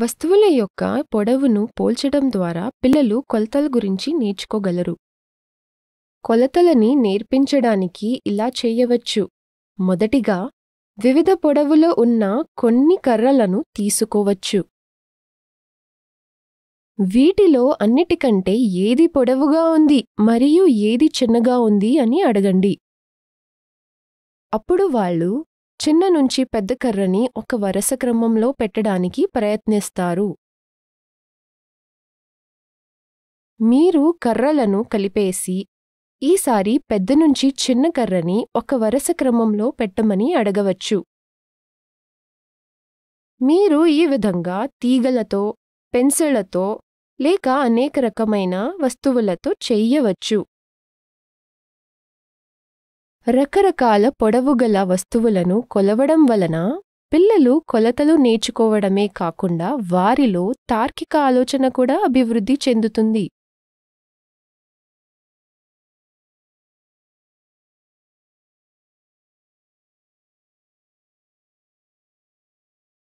వస్తువుల యొక్క పొడవును పోల్చడం ద్వారా పిల్లలు కొలతల గురించి నేర్చుకోగలరు కొలతలని నేర్పించడానికి ఇలా చేయవచ్చు మొదటిగా వివిధ పొడవులో ఉన్న కొన్ని కర్రలను తీసుకోవచ్చు వీటిలో అన్నిటికంటే ఏది పొడవుగా ఉంది మరియు ఏది చిన్నగా ఉంది అని అడగండి అప్పుడు వాళ్ళు చిన్న నుంచి పెద్ద కర్రని ఒక వరుస క్రమంలో పెట్టడానికి ప్రయత్నిస్తారు మీరు కర్రలను కలిపేసి ఈసారి పెద్ద నుంచి చిన్న కర్రని ఒక వరుస క్రమంలో పెట్టమని అడగవచ్చు మీరు ఈ విధంగా తీగలతో పెన్సిళ్లతో లేక అనేక రకమైన వస్తువులతో చెయ్యవచ్చు రకరకాల పొడవుగల వస్తువులను కొలవడం వలన పిల్లలు కొలతలు నేర్చుకోవడమే కాకుండా వారిలో తార్కిక ఆలోచన కూడా అభివృద్ధి చెందుతుంది